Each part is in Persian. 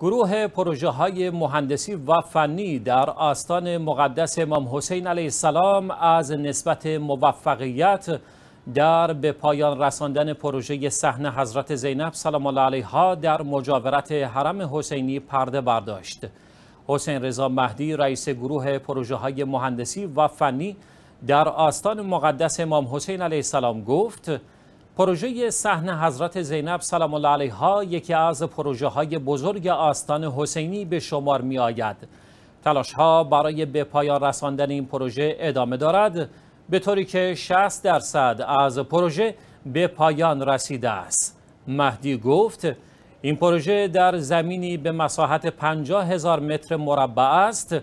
گروه پروژه های مهندسی و فنی در آستان مقدس امام حسین علیه السلام از نسبت موفقیت در به پایان رساندن پروژه صحنه حضرت زینب سلام الله علیها در مجاورت حرم حسینی پرده برداشت. حسین رضا مهدی رئیس گروه پروژه های مهندسی و فنی در آستان مقدس امام حسین علیه السلام گفت پروژه صحن حضرت زینب سلام الله علیها یکی از پروژه های بزرگ آستان حسینی به شمار می آید. تلاش ها برای به پایان رساندن این پروژه ادامه دارد به طوری که 60 درصد از پروژه به پایان رسیده است. مهدی گفت این پروژه در زمینی به مساحت 50 هزار متر مربع است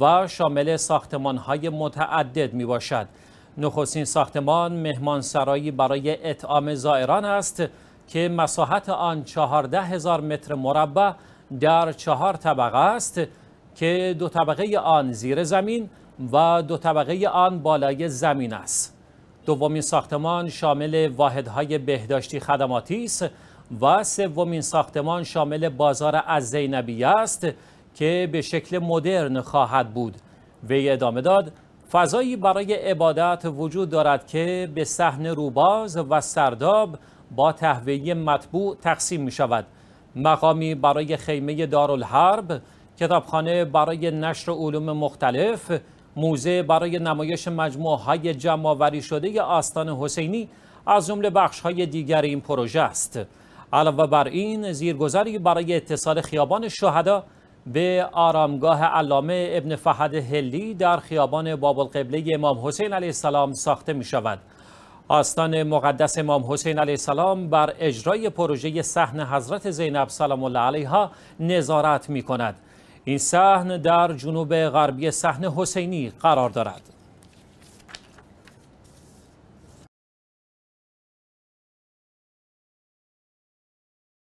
و شامل ساختمان های متعدد می باشد. نخستین ساختمان مهمانسرایی برای اطعام زائران است که مساحت آن 14 هزار متر مربع در چهار طبقه است که دو طبقه آن زیر زمین و دو طبقه آن بالای زمین است. دومین ساختمان شامل واحدهای بهداشتی خدماتی است و سومین ساختمان شامل بازار از زینبی است که به شکل مدرن خواهد بود. وی ادامه داد فضایی برای عبادت وجود دارد که به سحن روباز و سرداب با تهویه مطبوع تقسیم می شود مقامی برای خیمه دارالحرب کتابخانه برای نشر علوم مختلف موزه برای نمایش مجموعه های وری شده آستان حسینی از جمله بخش های دیگر این پروژه است علاوه بر این زیرگذری برای اتصال خیابان شهدا به آرامگاه علامه ابن فهد هلی در خیابان باب القبله امام حسین علیه السلام ساخته می شود. آستان مقدس امام حسین علیه السلام بر اجرای پروژه صحن حضرت زینب سلام الله علیها نظارت می کند. این صحن در جنوب غربی صحن حسینی قرار دارد.